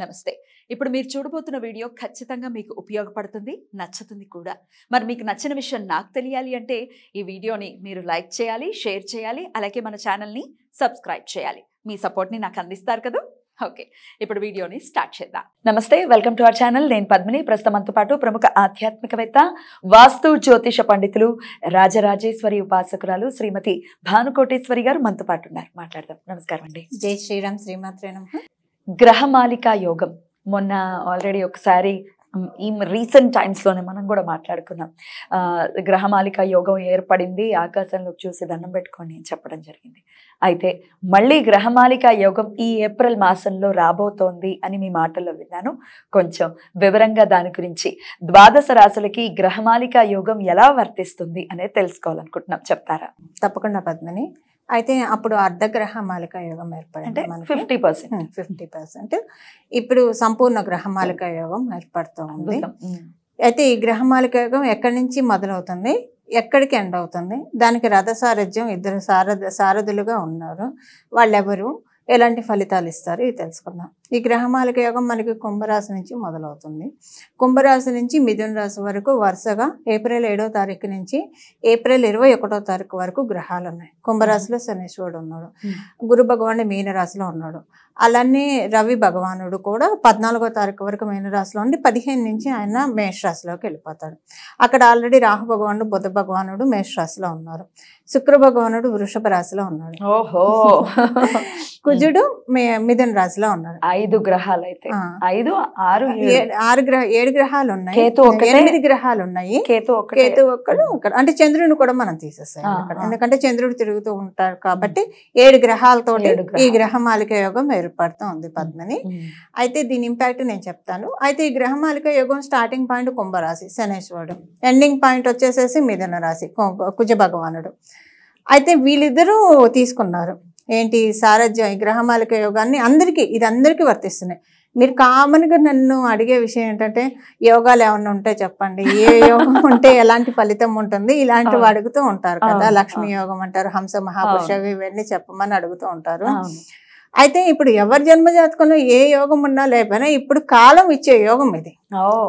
నమస్తే ఇప్పుడు మీరు చూడబోతున్న వీడియో ఖచ్చితంగా మీకు ఉపయోగపడుతుంది నచ్చుతుంది కూడా మరి మీకు నచ్చిన విషయం నాకు తెలియాలి అంటే ఈ వీడియోని మీరు లైక్ చేయాలి షేర్ చేయాలి అలాగే మన ఛానల్ని సబ్స్క్రైబ్ చేయాలి మీ సపోర్ట్ని నాకు అందిస్తారు కదా ఓకే ఇప్పుడు వీడియోని స్టార్ట్ చేద్దాం నమస్తే వెల్కమ్ టు అవర్ ఛానల్ నేను పద్మిని ప్రస్తుతమంతో పాటు ప్రముఖ ఆధ్యాత్మికవేత్త వాస్తు జ్యోతిష పండితులు రాజరాజేశ్వరి ఉపాసకురాలు శ్రీమతి భానుకోటేశ్వరి గారు మనతో పాటు ఉన్నారు మాట్లాడదాం నమస్కారం అండి జై శ్రీరామ్ శ్రీమాత్రే గ్రహమాలిక యోగం మొన్న ఆల్రెడీ ఒకసారి ఈ రీసెంట్ టైమ్స్లోనే మనం కూడా మాట్లాడుకున్నాం గ్రహమాలిక యోగం ఏర్పడింది ఆకాశంలోకి చూసి దండం పెట్టుకొని చెప్పడం జరిగింది అయితే మళ్ళీ గ్రహమాలిక యోగం ఈ ఏప్రిల్ మాసంలో రాబోతోంది అని మీ మాటల్లో విన్నాను కొంచెం వివరంగా దాని గురించి ద్వాదశ రాశులకి గ్రహమాలిక యోగం ఎలా వర్తిస్తుంది అనేది తెలుసుకోవాలనుకుంటున్నాం చెప్తారా తప్పకుండా పద్మని అయితే అప్పుడు అర్ధగ్రహ మాలిక యోగం ఏర్పడింది ఫిఫ్టీ పర్సెంట్ ఫిఫ్టీ పర్సెంట్ ఇప్పుడు సంపూర్ణ గ్రహమాలిక యోగం ఏర్పడుతూ ఉంది అయితే ఈ గ్రహ మాలిక యోగం ఎక్కడి నుంచి మొదలవుతుంది ఎక్కడికి ఎండ్ అవుతుంది దానికి సారథ్యం ఇద్దరు సారథ సారథులుగా ఉన్నారు వాళ్ళెవరు ఎలాంటి ఫలితాలు ఇస్తారు ఇది తెలుసుకుందాం ఈ గ్రహమాలిక యోగం మనకి కుంభరాశి నుంచి మొదలవుతుంది కుంభరాశి నుంచి మిథున రాశి వరకు వరుసగా ఏప్రిల్ ఏడో తారీఖు నుంచి ఏప్రిల్ ఇరవై ఒకటో తారీఖు వరకు గ్రహాలు ఉన్నాయి కుంభరాశిలో శనేశ్వరుడు ఉన్నాడు గురు భగవాన్ మీనరాశిలో ఉన్నాడు అలానే రవి భగవానుడు కూడా పద్నాలుగో తారీఖు వరకు మీనరాశిలో ఉండి పదిహేను నుంచి ఆయన మేషరాశిలోకి వెళ్ళిపోతాడు అక్కడ ఆల్రెడీ రాహు భగవానుడు బుధ భగవానుడు మేషరాశిలో ఉన్నారు శుక్ర భగవానుడు వృషభ రాశిలో ఉన్నాడు ఓహో కుజుడు మిథున రాశిలో ఉన్నాడు ఐదు గ్రహాలు అయితే ఐదు ఆరు ఆరు గ్రహ ఏడు గ్రహాలు ఉన్నాయి కేతు ఎనిమిది గ్రహాలు ఉన్నాయి కేతు కేతు ఒక్కడు అంటే చంద్రుని కూడా మనం తీసేస్తాం ఎందుకంటే చంద్రుడు తిరుగుతూ ఉంటారు కాబట్టి ఏడు గ్రహాలతో ఈ గ్రహమాలిక యోగం ఏర్పడుతూ ఉంది పద్మని అయితే దీని ఇంపాక్ట్ నేను చెప్తాను అయితే ఈ గ్రహమాలిక యోగం స్టార్టింగ్ పాయింట్ కుంభరాశి శనేశ్వరుడు ఎండింగ్ పాయింట్ వచ్చేసేసి మిథున రాశి కుజ భగవానుడు అయితే వీళ్ళిద్దరూ తీసుకున్నారు ఏంటి సారథ్యం ఈ గ్రహమాలిక యోగాన్ని అందరికీ ఇది అందరికీ వర్తిస్తున్నాయి మీరు కామన్గా నన్ను అడిగే విషయం ఏంటంటే యోగాలు ఏమన్నా ఉంటే చెప్పండి ఏ యోగం ఉంటే ఎలాంటి ఫలితం ఉంటుంది ఇలాంటివి అడుగుతూ ఉంటారు కదా లక్ష్మీ యోగం అంటారు హంస మహాపురుష ఇవన్నీ చెప్పమని అడుగుతూ ఉంటారు అయితే ఇప్పుడు ఎవరి జన్మజాతకంలో ఏ యోగం ఉన్నా లేకపోయినా ఇప్పుడు కాలం ఇచ్చే యోగం ఇది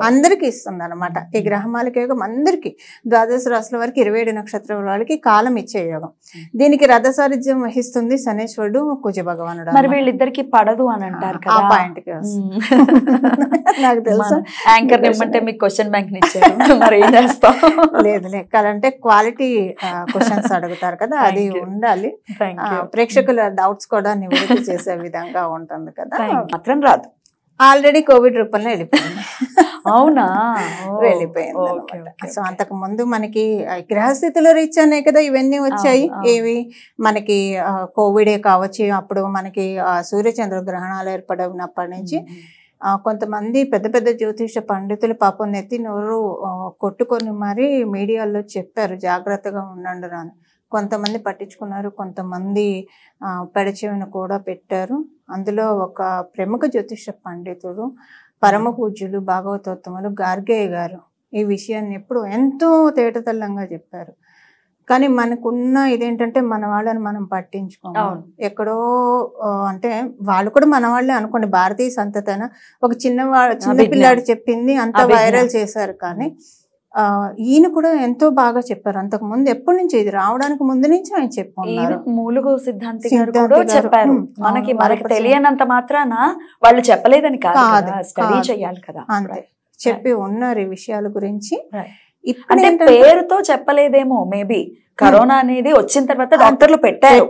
అందరికీ ఇస్తుంది అనమాట ఈ గ్రహమాలిక యోగం అందరికీ ద్వాదశ రాశుల వరకు ఇరవై ఏడు నక్షత్రం వాళ్ళకి కాలం ఇచ్చే యోగం దీనికి రథ సారథ్యం వహిస్తుంది శనేశ్వరుడు కుజ భగవానుడు మరి వీళ్ళిద్దరికి పడదు అని అంటారు ఆ పాయింట్ కి నాకు తెలుసు యాంకర్ అంటే మీకు క్వశ్చన్ బ్యాంక్ మరి ఏం చేస్తాం లేదు లెక్కాలంటే క్వాలిటీ క్వశ్చన్స్ అడుగుతారు కదా అది ఉండాలి ప్రేక్షకుల డౌట్స్ కూడా నివృత్తి చేసే విధంగా ఉంటుంది కదా మాత్రం రాదు ఆల్రెడీ కోవిడ్ రూపంలో వెళ్ళిపోయింది అవునా వెళ్ళిపోయింది సో అంతకు ముందు మనకి గ్రహస్థితిలో రీచ్ అనే కదా ఇవన్నీ వచ్చాయి ఏవి మనకి కోవిడే కావచ్చు అప్పుడు మనకి సూర్యచంద్ర గ్రహణాలు ఏర్పడినప్పటి నుంచి కొంతమంది పెద్ద పెద్ద జ్యోతిష పండితులు పాపం నెత్తి నోరు కొట్టుకొని మరీ మీడియాలో చెప్పారు జాగ్రత్తగా ఉండండి రాను కొంతమంది పట్టించుకున్నారు కొంతమంది పెడచెవిన కూడా పెట్టారు అందులో ఒక ప్రముఖ జ్యోతిష పండితుడు పరమ పూజ్యులు భాగవతోత్తములు గార్గేయ గారు ఈ విషయాన్ని ఎప్పుడు ఎంతో తేటతల్లంగా చెప్పారు కానీ మనకున్న ఇదేంటంటే మన వాళ్ళని మనం పట్టించుకోము ఎక్కడో అంటే వాళ్ళు కూడా మన వాళ్ళే అనుకోండి భారతీయ సంతతన ఒక చిన్న చిన్న పిల్లాడు చెప్పింది అంత వైరల్ చేశారు కానీ ఈయన కూడా ఎంతో బాగా చెప్పారు అంతకు ముందు ఎప్పటి నుంచి ఇది రావడానికి ముందు నుంచి ఆయన చెప్పారు మూలుగు సిద్ధాంతి చెప్పారు మనకి మనకి తెలియనంత మాత్రాన వాళ్ళు చెప్పలేదని కాదు చేయాలి కదా చెప్పి ఉన్నారు ఈ విషయాల గురించి అంటే పేరుతో చెప్పలేదేమో మేబీ కరోనా అనేది వచ్చిన తర్వాత డాక్టర్లు పెట్టారు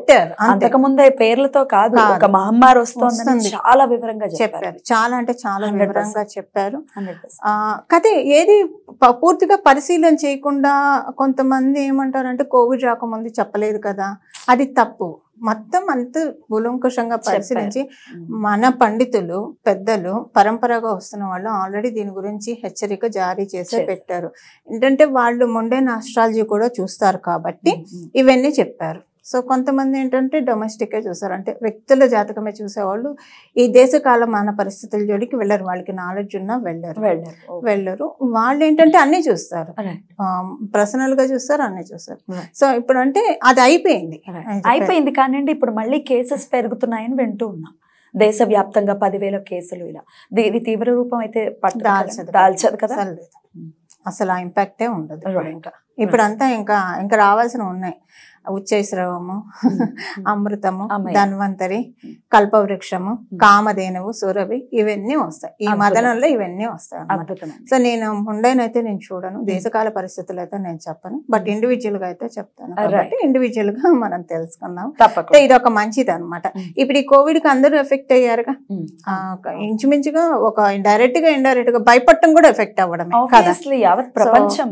అంతకు ముందే పేర్లతో కాదు ఒక మహమ్మారి వస్తుందని చాలా వివరంగా చెప్పారు చాలా అంటే చాలా వివరంగా చెప్పారు కదే ఏది పూర్తిగా పరిశీలన చేయకుండా కొంతమంది ఏమంటారంటే కోవిడ్ రాకముందు చెప్పలేదు కదా అది తప్పు మొత్తం అంత బులంకుషంగా పరిశీలించి మన పండితులు పెద్దలు పరంపరగా వస్తున్న వాళ్ళు ఆల్రెడీ దీని గురించి హెచ్చరిక జారీ చేసి పెట్టారు ఏంటంటే వాళ్ళు మొండే నాస్ట్రాలజీ కూడా చూస్తారు కాబట్టి ఇవన్నీ చెప్పారు సో కొంతమంది ఏంటంటే డొమెస్టిక్గా చూసారు అంటే వ్యక్తుల జాతకమే చూసేవాళ్ళు ఈ దేశ కాలమాన పరిస్థితుల జోడికి వెళ్ళరు వాళ్ళకి నాలెడ్జ్ ఉన్నా వెళ్ళరు వెళ్ళరు వెళ్ళరు వాళ్ళు ఏంటంటే అన్నీ చూస్తారు పర్సనల్గా చూస్తారు అన్నీ చూస్తారు సో ఇప్పుడు అంటే అది అయిపోయింది అయిపోయింది కానివ్వండి ఇప్పుడు మళ్ళీ కేసెస్ పెరుగుతున్నాయని వింటూ ఉన్నాం దేశవ్యాప్తంగా పదివేల కేసులు ఇలా దీని తీవ్ర రూపం అయితే దాల్చదు కదా అసలు ఆ ఇంపాక్టే ఉండదు ఇంకా ఇప్పుడు అంతా ఇంకా ఇంకా రావాల్సిన ఉన్నాయి ఉచ్చైశ్రవము అమృతము ధన్వంతరి కల్పవృక్షము కామధేనువు సురభి ఇవన్నీ వస్తాయి ఈ మదనంలో ఇవన్నీ వస్తాయి సో నేను ముండైనైతే నేను చూడను దేశకాల పరిస్థితులు అయితే నేను చెప్పను బట్ ఇండివిజువల్ గా అయితే చెప్తాను కాబట్టి ఇండివిజువల్ గా మనం తెలుసుకుందాం తప్పకుండా ఇది ఒక మంచిది అనమాట ఇప్పుడు ఈ కోవిడ్ కి అందరూ ఎఫెక్ట్ అయ్యారుగా ఇంచుమించుగా ఒక డైరెక్ట్ గా ఇండైరెక్ట్ గా భయపడటం కూడా ఎఫెక్ట్ అవ్వడం ప్రపంచం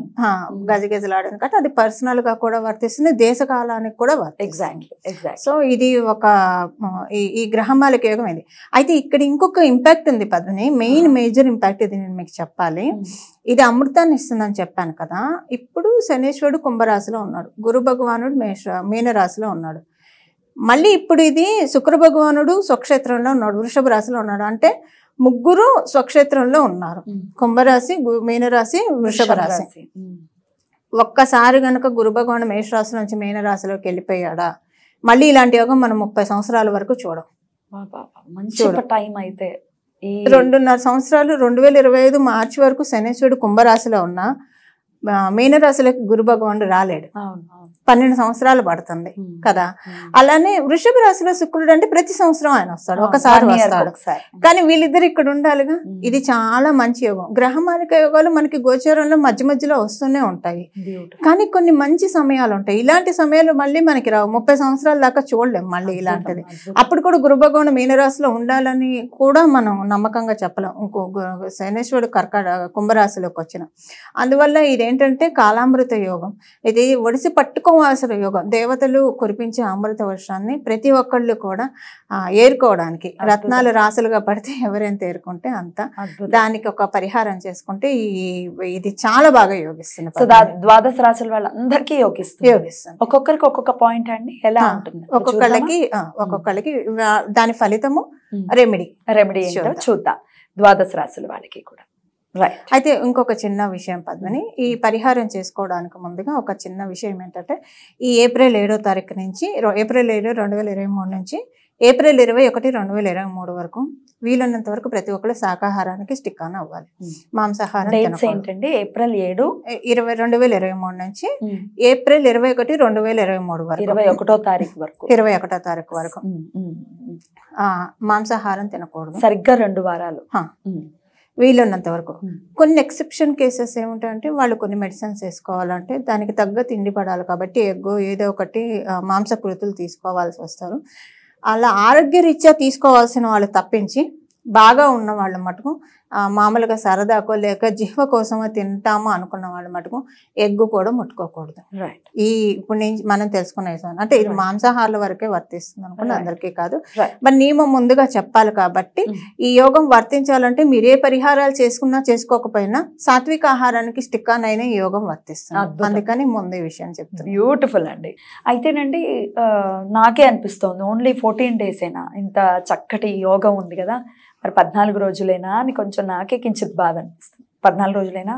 గజగజలాడడం కాబట్టి అది పర్సనల్ గా కూడా వర్తిస్తుంది దేశకాల కాలానికి కూడా ఎగ్జాక్ట్లీ ఎగ్జాక్ట్ సో ఇది ఒక ఈ గ్రహమాలకు యోగం ఇది అయితే ఇక్కడ ఇంకొక ఇంపాక్ట్ ఉంది పద్మని మెయిన్ మేజర్ ఇంపాక్ట్ ఇది నేను మీకు చెప్పాలి ఇది అమృతాన్ని ఇస్తుందని చెప్పాను కదా ఇప్పుడు శనేశ్వరుడు కుంభరాశిలో ఉన్నాడు గురు భగవానుడు మేష మీనరాశిలో ఉన్నాడు మళ్ళీ ఇప్పుడు ఇది శుక్ర భగవానుడు స్వక్షేత్రంలో ఉన్నాడు వృషభ రాశిలో ఉన్నాడు అంటే ముగ్గురు స్వక్షేత్రంలో ఉన్నారు కుంభరాశి మీనరాశి వృషభ రాశి ఒక్కసారి గనక గురుభగవాన్ మేషరాశి నుంచి మీనరాశిలోకి వెళ్ళిపోయాడా మళ్ళీ ఇలాంటి యోగం మనం ముప్పై సంవత్సరాల వరకు చూడం టైం అయితే రెండున్నర సంవత్సరాలు రెండు వేల ఇరవై ఐదు మార్చి వరకు శనేశ్వరుడు కుంభరాశిలో ఉన్నా మీనరాశులకు గురు భగవానుడు రాలేడు పన్నెండు సంవత్సరాలు పడుతుంది కదా అలానే వృషభ రాశిలో శుక్రుడు అంటే ప్రతి సంవత్సరం ఆయన వస్తాడు ఒకసారి కానీ వీళ్ళిద్దరు ఇక్కడ ఉండాలిగా ఇది చాలా మంచి యోగం గ్రహ మాలిక యోగాలు మనకి గోచరంలో మధ్య మధ్యలో వస్తూనే ఉంటాయి కానీ కొన్ని మంచి సమయాలు ఉంటాయి ఇలాంటి సమయాలు మళ్ళీ మనకి రావు ముప్పై సంవత్సరాల దాకా చూడలేము మళ్ళీ ఇలాంటిది అప్పుడు కూడా గురు భగవాను మీనరాశిలో ఉండాలని కూడా మనం నమ్మకంగా చెప్పలేం శనేశ్వరుడు కర్కాట కుంభరాశిలోకి వచ్చిన అందువల్ల ఇదే ఏంటంటే కాలామృత యోగం ఇది ఒడిసి పట్టుకోవాల్సిన యోగం దేవతలు కురిపించే అమృత వర్షాన్ని ప్రతి ఒక్కళ్ళు కూడా ఏరుకోవడానికి రత్నాలు రాసులుగా పడితే ఎవరైనా ఏరుకుంటే అంత దానికి ఒక పరిహారం చేసుకుంటే ఈ ఇది చాలా బాగా యోగిస్తుంది సో ద్వాదశ రాసుల వాళ్ళందరికీ యోగిస్తుంది యోగిస్తుంది ఒక్కొక్కరికి ఒక్కొక్క పాయింట్ అండి ఎలా ఉంటుంది ఒక్కొక్కళ్ళకి ఒక్కొక్కళ్ళకి దాని ఫలితము రెమెడీ రెమెడీ చూద్దాం ద్వాదశ రాసుల వాళ్ళకి కూడా అయితే ఇంకొక చిన్న విషయం పద్మని ఈ hmm. పరిహారం చేసుకోవడానికి ముందుగా ఒక చిన్న విషయం ఏంటంటే ఈ ఏప్రిల్ ఏడో తారీఖు నుంచి ఏప్రిల్ ఏడు రెండు వేల ఇరవై మూడు నుంచి ఏప్రిల్ ఇరవై ఒకటి రెండు వేల ఇరవై మూడు వరకు వీలున్నంత వరకు ప్రతి ఒక్కరు శాఖాహారానికి స్టిక్ ఆన్ అవ్వాలి hmm. మాంసాహారం ఏంటండి ఏప్రిల్ ఏడు ఇరవై రెండు వేల ఇరవై మూడు నుంచి hmm. ఏప్రిల్ ఇరవై ఒకటి రెండు వేల ఇరవై మూడు వరకు ఇరవై ఒకటో తారీఖు వరకు ఇరవై ఒకటో తారీఖు వరకు మాంసాహారం తినకూడదు సరిగ్గా రెండు వారాలు వీలున్నంత వరకు hmm. కొన్ని ఎక్సెప్షన్ కేసెస్ ఏముంటాయంటే వాళ్ళు కొన్ని మెడిసిన్స్ వేసుకోవాలంటే దానికి తగ్గ తిండి పడాలి కాబట్టి ఎగ్గో ఏదో ఒకటి మాంసకృతులు తీసుకోవాల్సి వస్తారు అలా ఆరోగ్యరీత్యా తీసుకోవాల్సిన వాళ్ళు తప్పించి బాగా ఉన్న వాళ్ళ మటుకు మామూలుగా సరదాకో లేక జీవ కోసమో తింటామో అనుకున్న వాళ్ళు మటుకు ఎగ్గు కూడా ముట్టుకోకూడదు రైట్ ఈ ఇప్పుడు నుంచి మనం తెలుసుకునే అంటే ఇది మాంసాహారాల వరకే వర్తిస్తుంది అనుకున్న అందరికీ కాదు మరి నియమం ముందుగా చెప్పాలి కాబట్టి hmm. ఈ యోగం వర్తించాలంటే మీరే పరిహారాలు చేసుకున్నా చేసుకోకపోయినా సాత్విక ఆహారానికి స్టిక్ ఈ యోగం వర్తిస్తుంది అందుకని ముందు ఈ విషయం చెప్తాను బ్యూటిఫుల్ అండి అయితేనండి నాకే అనిపిస్తుంది ఓన్లీ ఫోర్టీన్ డేస్ అయినా ఇంత చక్కటి యోగం ఉంది కదా మరి పద్నాలుగు రోజులైనా అని కొంచెం నాకే కించిత్ బాధ అనిపిస్తుంది పద్నాలుగు రోజులైనా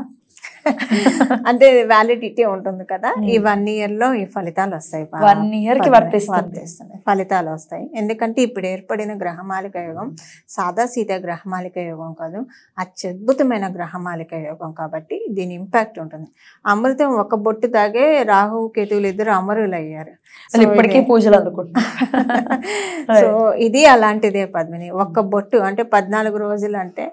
అంటే వ్యాలిడిటీ ఉంటుంది కదా hmm. ఈ వన్ ఇయర్ లో ఈ ఫలితాలు వస్తాయి వన్ ఇయర్ కి వర్తిస్తుంది ఫలితాలు వస్తాయి ఎందుకంటే ఇప్పుడు ఏర్పడిన గ్రహమాలిక యోగం సాదా సీదా గ్రహమాలిక యోగం కాదు అత్యద్భుతమైన గ్రహమాలిక యోగం కాబట్టి దీని ఇంపాక్ట్ ఉంటుంది అమృతం ఒక బొట్టు తాగే రాహు కేతువులు ఇద్దరు అమరులు అయ్యారు ఇప్పటికీ పూజలు అనుకుంటున్నా సో ఇది అలాంటిదే పద్మిని ఒక్క బొట్టు అంటే పద్నాలుగు రోజులు అంటే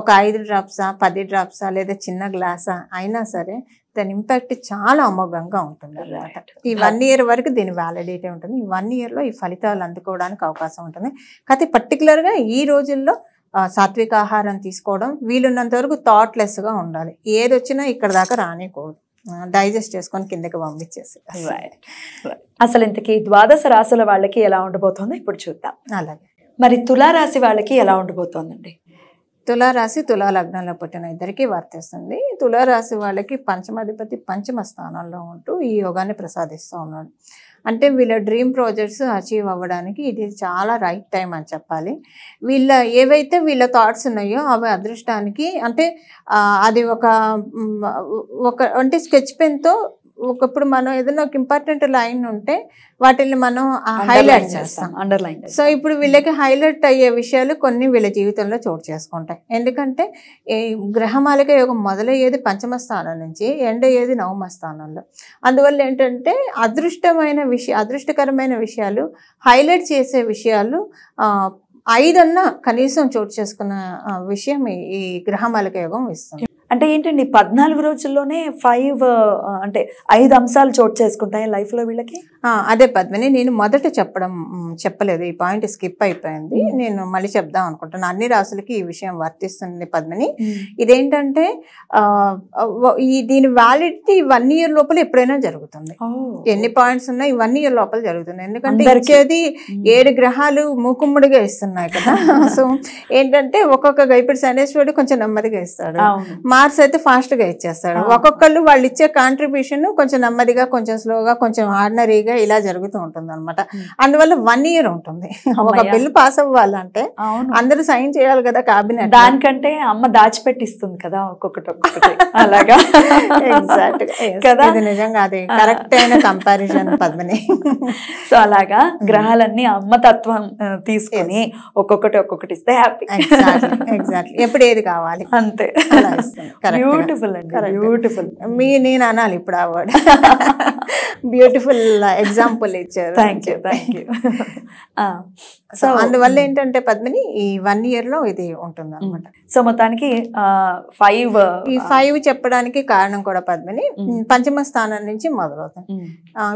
ఒక ఐదు డ్రాప్సా పది డ్రాప్సా లేదా చిన్న గ్లాసా అయినా సరే దాని ఇంపాక్ట్ చాలా అమోఘంగా ఉంటుంది అనమాట ఈ వన్ ఇయర్ వరకు దీని వ్యాలిడిటీ ఉంటుంది ఈ వన్ ఇయర్లో ఈ ఫలితాలు అందుకోవడానికి అవకాశం ఉంటుంది కాకపోతే పర్టికులర్గా ఈ రోజుల్లో సాత్విక ఆహారం తీసుకోవడం వీలున్నంత వరకు థాట్లెస్గా ఉండాలి ఏది వచ్చినా ఇక్కడ దాకా రానికూడదు డైజెస్ట్ చేసుకొని కిందకి పంపించేసి అసలు ఇంతకీ ద్వాదశ రాసుల వాళ్ళకి ఎలా ఉండబోతుందో ఇప్పుడు చూద్దాం అలాగే మరి తులారాశి వాళ్ళకి ఎలా ఉండబోతోందండి తులారాశి తులాలగ్నంలో పుట్టిన ఇద్దరికీ వర్తిస్తుంది తులారాశి వాళ్ళకి పంచమాధిపతి పంచమ స్థానంలో ఉంటూ ఈ యోగాన్ని ప్రసాదిస్తూ ఉన్నాడు అంటే వీళ్ళ డ్రీమ్ ప్రాజెక్ట్స్ అచీవ్ అవ్వడానికి ఇది చాలా రైట్ టైం అని చెప్పాలి వీళ్ళ ఏవైతే వీళ్ళ థాట్స్ ఉన్నాయో అవి అదృష్టానికి అంటే అది ఒక ఒక అంటే స్కెచ్ పెన్తో ఒకప్పుడు మనం ఏదైనా ఒక ఇంపార్టెంట్ లైన్ ఉంటే వాటిని మనం హైలైట్ చేస్తాం అండర్లైన్ సో ఇప్పుడు వీళ్ళకి హైలైట్ అయ్యే విషయాలు కొన్ని వీళ్ళ జీవితంలో చోటు చేసుకుంటాయి ఎందుకంటే ఈ గ్రహమాలిక యోగం మొదలయ్యేది పంచమ స్థానం నుంచి ఎండ అయ్యేది నవమ స్థానంలో అందువల్ల ఏంటంటే అదృష్టమైన విషయ అదృష్టకరమైన విషయాలు హైలైట్ చేసే విషయాలు ఐదన్నా కనీసం చోటు చేసుకున్న విషయం ఈ గ్రహమాలిక యోగం ఇస్తుంది అంటే ఏంటండి పద్నాలుగు రోజుల్లోనే ఫైవ్ అంటే ఐదు అంశాలు చోటు చేసుకుంటాయి లైఫ్లో వీళ్ళకి అదే పద్మని నేను మొదట చెప్పడం చెప్పలేదు ఈ పాయింట్ స్కిప్ అయిపోయింది నేను మళ్ళీ చెప్దాం అనుకుంటున్నాను అన్ని రాసులకి ఈ విషయం వర్తిస్తుంది పద్మని ఇదేంటంటే ఈ దీని వ్యాలిడిటీ వన్ ఇయర్ లోపల ఎప్పుడైనా జరుగుతుంది ఎన్ని పాయింట్స్ ఉన్నాయి వన్ ఇయర్ లోపల జరుగుతుంది ఎందుకంటే ఇచ్చేది ఏడు గ్రహాలు మూకుమ్ముడిగా ఇస్తున్నాయి కదా సో ఏంటంటే ఒక్కొక్క ఇప్పుడు శనేశ్వరుడు కొంచెం నెమ్మదిగా ఇస్తాడు మా మార్క్స్ అయితే ఫాస్ట్గా ఇచ్చేస్తాడు ఒక్కొక్కళ్ళు వాళ్ళు ఇచ్చే కాంట్రిబ్యూషన్ కొంచెం నెమ్మదిగా కొంచెం స్లోగా కొంచెం ఆర్డినరీగా ఇలా జరుగుతూ ఉంటుంది అనమాట అందువల్ల వన్ ఇయర్ ఉంటుంది ఒక బిల్ పాస్ అవ్వాలంటే అందరూ సైన్ చేయాలి కదా కాబినెట్ దానికంటే అమ్మ దాచిపెట్టిస్తుంది కదా ఒక్కొక్కటి ఒక్కొక్కటి అలాగా కదా నిజంగా అది కరెక్ట్ అయిన కంపారిజన్ పద్మని సో అలాగా గ్రహాలన్నీ అమ్మ తత్వం తీసుకుని ఒక్కొక్కటి ఒక్కొక్కటి ఇస్తే హ్యాపీ ఎగ్జాక్ట్లీ ఎప్పుడు ఏది కావాలి అంతే బ్యూటిఫుల్ బ్యూటిఫుల్ మీ నేను అనాలి ఇప్పుడు ఆ వర్డ్ బ్యూటిఫుల్ ఎగ్జాంపుల్ ఇచ్చారు thank you thank you so అందువల్ల mm. ఏంటంటే పద్మిని ఈ వన్ ఇయర్ లో ఇది ఉంటుంది అనమాట సో mm. మొత్తానికి ఫైవ్ ah, ఈ ఫైవ్ ah, చెప్పడానికి కారణం కూడా పద్మిని mm. పంచమ స్థానం నుంచి మొదలవుతుంది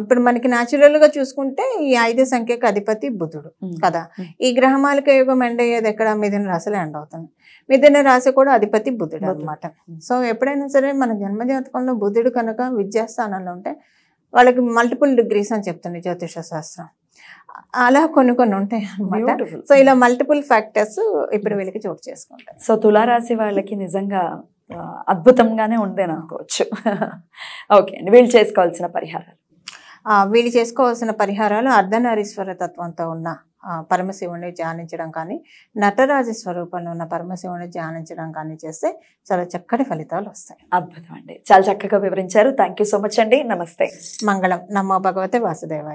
ఇప్పుడు మనకి న్యాచురల్ గా చూసుకుంటే ఈ ఐదు సంఖ్యకు అధిపతి బుధుడు కదా ఈ గ్రహమాలిక యుగం ఎండ్ అయ్యేది ఎక్కడ మిథున రాశిలో ఎండ్ అవుతుంది మిథున రాశి కూడా అధిపతి బుధుడు అనమాట సో ఎప్పుడైనా సరే మన జాతకంలో బుధుడు కనుక విద్యాస్థానంలో ఉంటే వాళ్ళకి మల్టిపుల్ డిగ్రీస్ అని చెప్తుంది జ్యోతిష శాస్త్రం అలా కొన్ని కొన్ని ఉంటాయి అనమాట సో ఇలా మల్టిపుల్ ఫ్యాక్టర్స్ ఇప్పుడు వీళ్ళకి చోటు చేసుకుంటాయి సో తులారాశి వాళ్ళకి నిజంగా అద్భుతంగానే ఉండే అనుకోవచ్చు ఓకే అండి వీళ్ళు చేసుకోవాల్సిన పరిహారాలు వీళ్ళు చేసుకోవాల్సిన పరిహారాలు అర్ధనారీశ్వర తత్వంతో ఉన్న పరమశివుని ధ్యానించడం కానీ నటరాజ స్వరూపంలో ఉన్న పరమశివుని ధ్యానించడం కానీ చేస్తే చాలా చక్కటి ఫలితాలు వస్తాయి అద్భుతం అండి చాలా చక్కగా వివరించారు థ్యాంక్ సో మచ్ అండి నమస్తే మంగళం నమో భగవతే వాసుదేవ